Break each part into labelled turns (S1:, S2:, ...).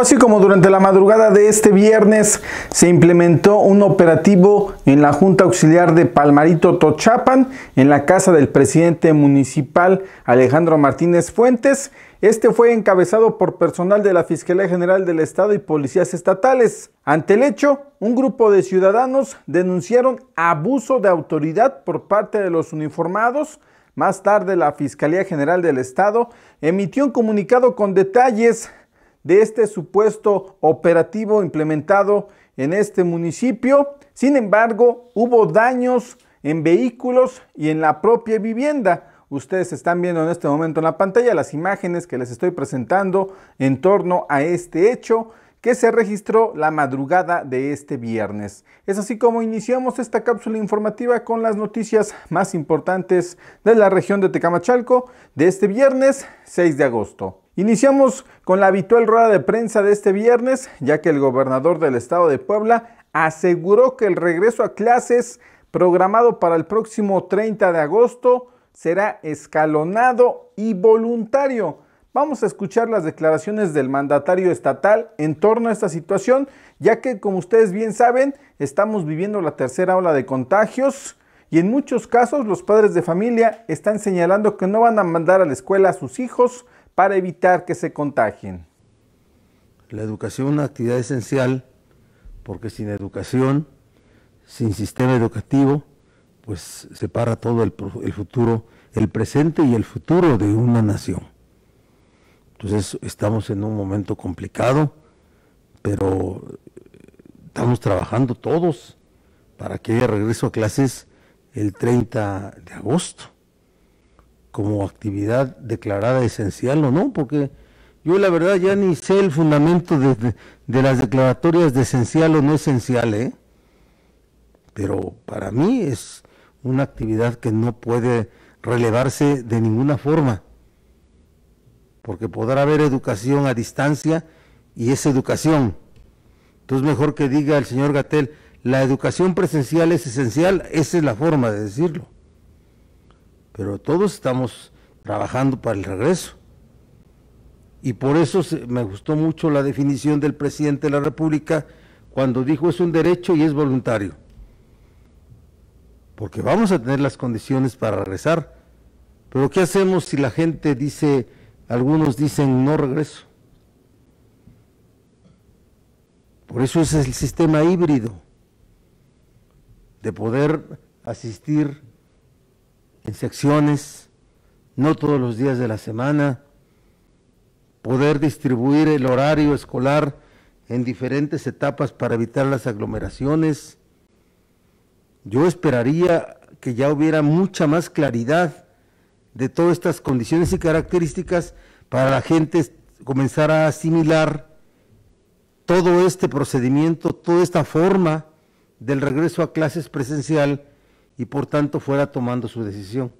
S1: así como durante la madrugada de este viernes se implementó un operativo en la Junta Auxiliar de Palmarito Tochapan, en la casa del presidente municipal Alejandro Martínez Fuentes. Este fue encabezado por personal de la Fiscalía General del Estado y policías estatales. Ante el hecho, un grupo de ciudadanos denunciaron abuso de autoridad por parte de los uniformados más tarde, la Fiscalía General del Estado emitió un comunicado con detalles de este supuesto operativo implementado en este municipio. Sin embargo, hubo daños en vehículos y en la propia vivienda. Ustedes están viendo en este momento en la pantalla las imágenes que les estoy presentando en torno a este hecho que se registró la madrugada de este viernes. Es así como iniciamos esta cápsula informativa con las noticias más importantes de la región de Tecamachalco de este viernes 6 de agosto. Iniciamos con la habitual rueda de prensa de este viernes, ya que el gobernador del estado de Puebla aseguró que el regreso a clases programado para el próximo 30 de agosto será escalonado y voluntario. Vamos a escuchar las declaraciones del mandatario estatal en torno a esta situación, ya que como ustedes bien saben, estamos viviendo la tercera ola de contagios y en muchos casos los padres de familia están señalando que no van a mandar a la escuela a sus hijos para evitar que se contagien.
S2: La educación es una actividad esencial porque sin educación, sin sistema educativo, pues se para todo el, el futuro, el presente y el futuro de una nación. Entonces estamos en un momento complicado, pero eh, estamos trabajando todos para que haya regreso a clases el 30 de agosto como actividad declarada esencial o no, porque yo la verdad ya ni sé el fundamento de, las declaratorias de esencial o no esencial, ¿eh? pero para mí es una actividad que no puede relevarse de ninguna forma, porque podrá haber educación a distancia y es educación. Entonces mejor que diga el señor Gatel, la educación presencial es esencial, esa es la forma de decirlo pero todos estamos trabajando para el regreso. Y por eso me gustó mucho la definición del presidente de la República cuando dijo es un derecho y es voluntario. Porque vamos a tener las condiciones para regresar. Pero ¿qué hacemos si la gente dice, algunos dicen no regreso? Por eso es el sistema híbrido de poder asistir en secciones, no todos los días de la semana, poder distribuir el horario escolar en diferentes etapas para evitar las aglomeraciones. Yo esperaría que ya hubiera mucha más claridad de todas estas condiciones y características para la gente comenzar a asimilar todo este procedimiento, toda esta forma del regreso a clases presencial y por tanto fuera tomando su decisión.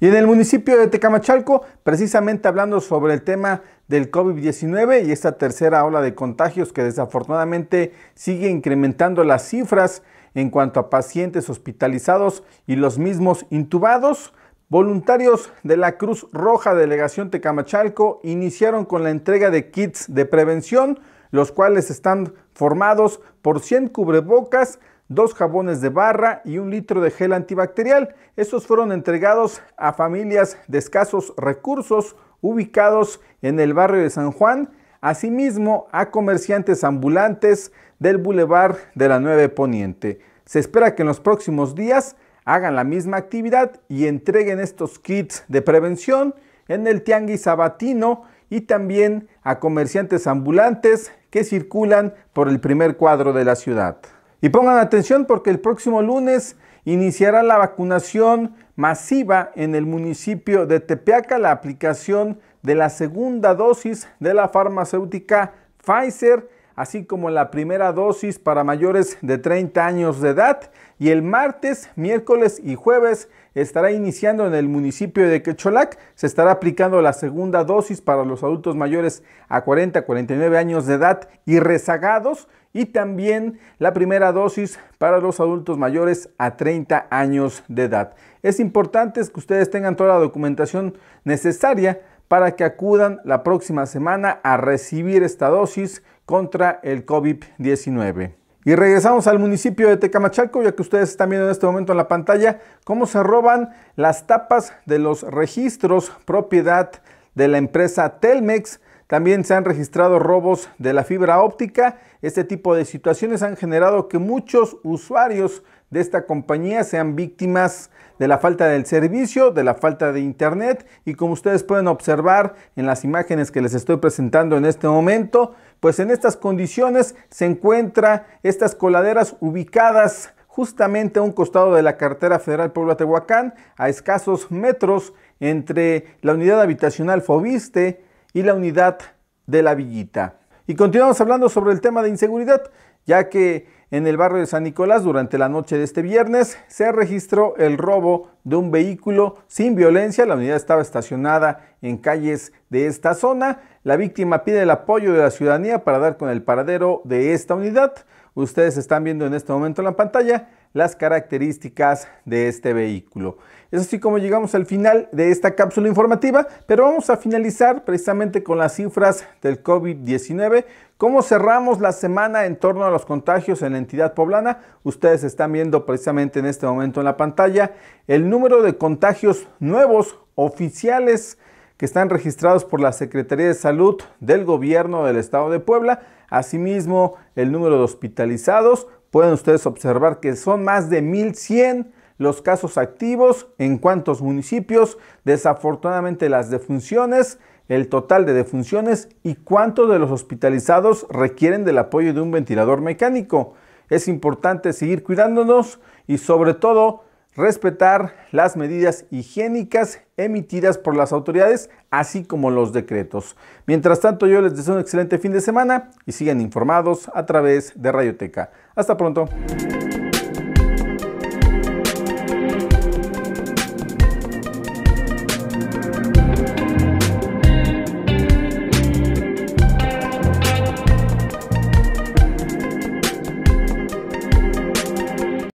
S2: Y en el municipio de
S1: Tecamachalco, precisamente hablando sobre el tema del COVID-19 y esta tercera ola de contagios que desafortunadamente sigue incrementando las cifras en cuanto a pacientes hospitalizados y los mismos intubados, voluntarios de la Cruz Roja Delegación Tecamachalco iniciaron con la entrega de kits de prevención, los cuales están formados por 100 cubrebocas, dos jabones de barra y un litro de gel antibacterial. Estos fueron entregados a familias de escasos recursos ubicados en el barrio de San Juan, asimismo a comerciantes ambulantes del Boulevard de la Nueve Poniente. Se espera que en los próximos días hagan la misma actividad y entreguen estos kits de prevención en el Tianguis Sabatino y también a comerciantes ambulantes que circulan por el primer cuadro de la ciudad. Y pongan atención porque el próximo lunes iniciará la vacunación masiva en el municipio de Tepeaca, la aplicación de la segunda dosis de la farmacéutica Pfizer así como la primera dosis para mayores de 30 años de edad y el martes, miércoles y jueves estará iniciando en el municipio de Quecholac, se estará aplicando la segunda dosis para los adultos mayores a 40, 49 años de edad y rezagados y también la primera dosis para los adultos mayores a 30 años de edad. Es importante que ustedes tengan toda la documentación necesaria para que acudan la próxima semana a recibir esta dosis contra el COVID-19. Y regresamos al municipio de Tecamachalco, ya que ustedes están viendo en este momento en la pantalla cómo se roban las tapas de los registros propiedad de la empresa Telmex. También se han registrado robos de la fibra óptica. Este tipo de situaciones han generado que muchos usuarios de esta compañía sean víctimas de la falta del servicio, de la falta de internet y como ustedes pueden observar en las imágenes que les estoy presentando en este momento, pues en estas condiciones se encuentran estas coladeras ubicadas justamente a un costado de la carretera federal Puebla Tehuacán, a escasos metros entre la unidad habitacional Fobiste y la unidad de la Villita. Y continuamos hablando sobre el tema de inseguridad, ya que en el barrio de San Nicolás, durante la noche de este viernes, se registró el robo de un vehículo sin violencia. La unidad estaba estacionada en calles de esta zona. La víctima pide el apoyo de la ciudadanía para dar con el paradero de esta unidad. Ustedes están viendo en este momento en la pantalla las características de este vehículo. Es así como llegamos al final de esta cápsula informativa, pero vamos a finalizar precisamente con las cifras del COVID-19. ¿Cómo cerramos la semana en torno a los contagios en la entidad poblana? Ustedes están viendo precisamente en este momento en la pantalla el número de contagios nuevos oficiales que están registrados por la Secretaría de Salud del Gobierno del Estado de Puebla Asimismo, el número de hospitalizados, pueden ustedes observar que son más de 1100 los casos activos en cuántos municipios, desafortunadamente las defunciones, el total de defunciones y cuántos de los hospitalizados requieren del apoyo de un ventilador mecánico. Es importante seguir cuidándonos y sobre todo respetar las medidas higiénicas emitidas por las autoridades, así como los decretos. Mientras tanto, yo les deseo un excelente fin de semana y sigan informados a través de Radioteca. Hasta pronto.